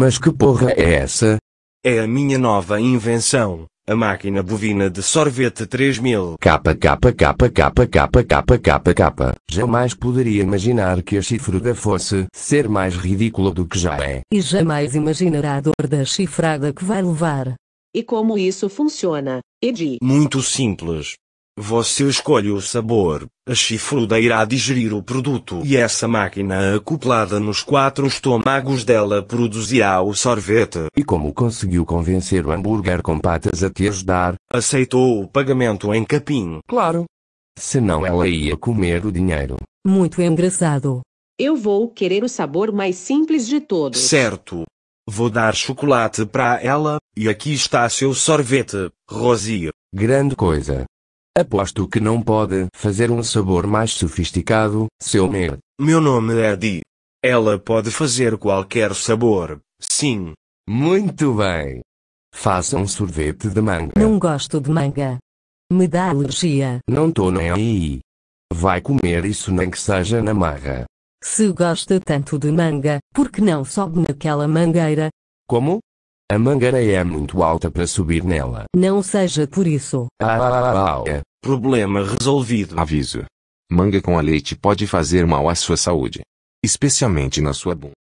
Mas que porra é essa? É a minha nova invenção. A máquina bovina de sorvete 3000. KKKKKKKKKKK. Jamais poderia imaginar que a chifruda fosse ser mais ridícula do que já é. E jamais imaginará a dor da chifrada que vai levar. E como isso funciona, Edi? Muito simples. Você escolhe o sabor, a chifruda irá digerir o produto e essa máquina acoplada nos quatro estômagos dela produzirá o sorvete. E como conseguiu convencer o hambúrguer com patas a te ajudar? Aceitou o pagamento em capim. Claro. Senão ela ia comer o dinheiro. Muito engraçado. Eu vou querer o sabor mais simples de todos. Certo. Vou dar chocolate para ela, e aqui está seu sorvete, Rosie. Grande coisa. Aposto que não pode fazer um sabor mais sofisticado, seu Mer. Meu nome é Di. Ela pode fazer qualquer sabor, sim. Muito bem. Faça um sorvete de manga. Não gosto de manga. Me dá alergia. Não tô nem aí. Vai comer isso nem que seja na marra. Se gosta tanto de manga, por que não sobe naquela mangueira? Como? A mangareia é muito alta para subir nela. Não seja por isso. Ah, ah, ah, ah, ah é. Problema resolvido. Aviso. Manga com a leite pode fazer mal à sua saúde. Especialmente na sua bunda.